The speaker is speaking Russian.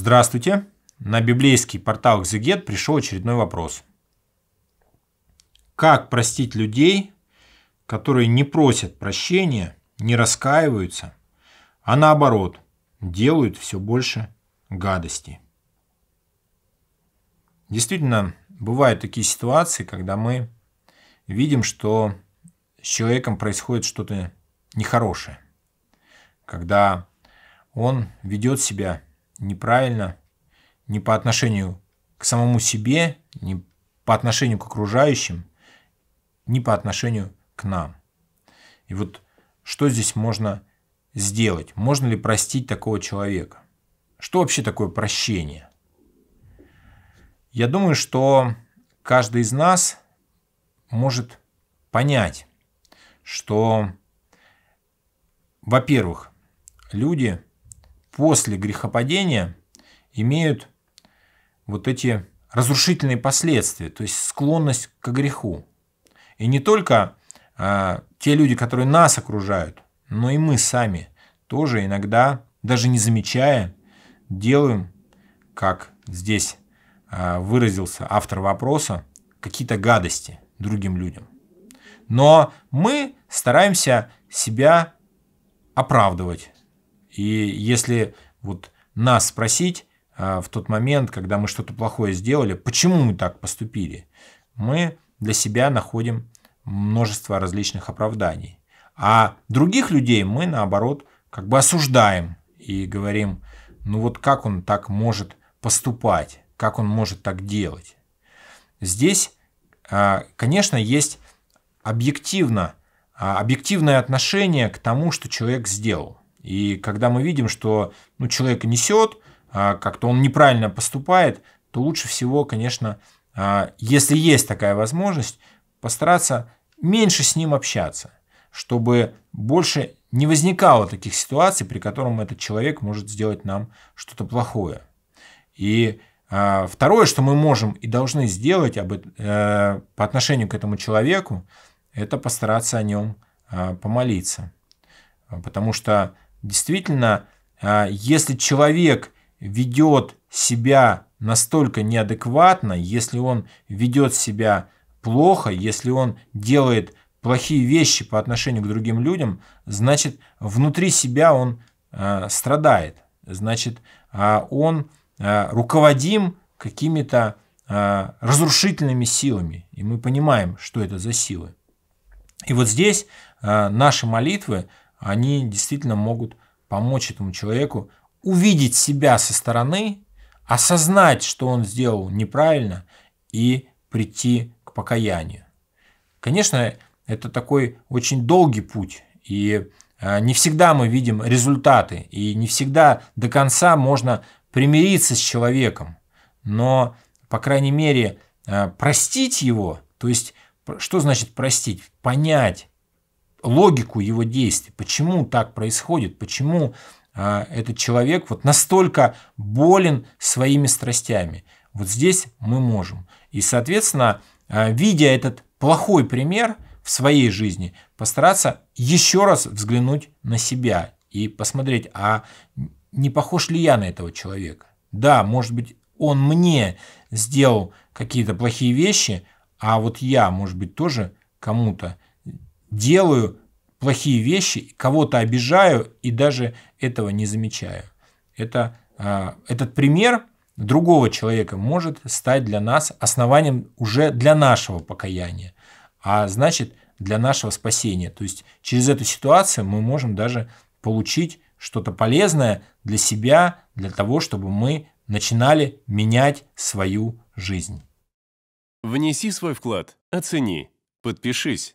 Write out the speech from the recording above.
Здравствуйте! На библейский портал «Экзегет» пришел очередной вопрос. Как простить людей, которые не просят прощения, не раскаиваются, а наоборот, делают все больше гадостей? Действительно, бывают такие ситуации, когда мы видим, что с человеком происходит что-то нехорошее, когда он ведет себя неправильно ни по отношению к самому себе, ни по отношению к окружающим, ни по отношению к нам. И вот что здесь можно сделать? Можно ли простить такого человека? Что вообще такое прощение? Я думаю, что каждый из нас может понять, что, во-первых, люди – после грехопадения имеют вот эти разрушительные последствия, то есть склонность к греху. И не только э, те люди, которые нас окружают, но и мы сами тоже иногда, даже не замечая, делаем, как здесь э, выразился автор вопроса, какие-то гадости другим людям. Но мы стараемся себя оправдывать, и если вот нас спросить а, в тот момент, когда мы что-то плохое сделали, почему мы так поступили, мы для себя находим множество различных оправданий. А других людей мы, наоборот, как бы осуждаем и говорим, ну вот как он так может поступать, как он может так делать. Здесь, а, конечно, есть объективно, а, объективное отношение к тому, что человек сделал. И когда мы видим, что ну, человек несет, а, как-то он неправильно поступает, то лучше всего, конечно, а, если есть такая возможность, постараться меньше с ним общаться, чтобы больше не возникало таких ситуаций, при котором этот человек может сделать нам что-то плохое. И а, второе, что мы можем и должны сделать об, э, по отношению к этому человеку, это постараться о нем помолиться. Потому что Действительно, а, если человек ведет себя настолько неадекватно, если он ведет себя плохо, если он делает плохие вещи по отношению к другим людям, значит, внутри себя он э, страдает, значит, э, он э, руководим какими-то э, разрушительными силами, и мы понимаем, что это за силы. И вот здесь э, наши молитвы они действительно могут помочь этому человеку увидеть себя со стороны, осознать, что он сделал неправильно и прийти к покаянию. Конечно, это такой очень долгий путь, и а, не всегда мы видим результаты, и не всегда до конца можно примириться с человеком, но, по крайней мере, а, простить его, то есть, что значит простить? Понять, логику его действий, почему так происходит, почему э, этот человек вот настолько болен своими страстями. Вот здесь мы можем. И, соответственно, э, видя этот плохой пример в своей жизни, постараться еще раз взглянуть на себя и посмотреть, а не похож ли я на этого человека. Да, может быть, он мне сделал какие-то плохие вещи, а вот я, может быть, тоже кому-то делаю плохие вещи, кого-то обижаю и даже этого не замечаю. Это, а, этот пример другого человека может стать для нас основанием уже для нашего покаяния, а значит для нашего спасения. То есть через эту ситуацию мы можем даже получить что-то полезное для себя, для того, чтобы мы начинали менять свою жизнь. Внеси свой вклад, оцени, подпишись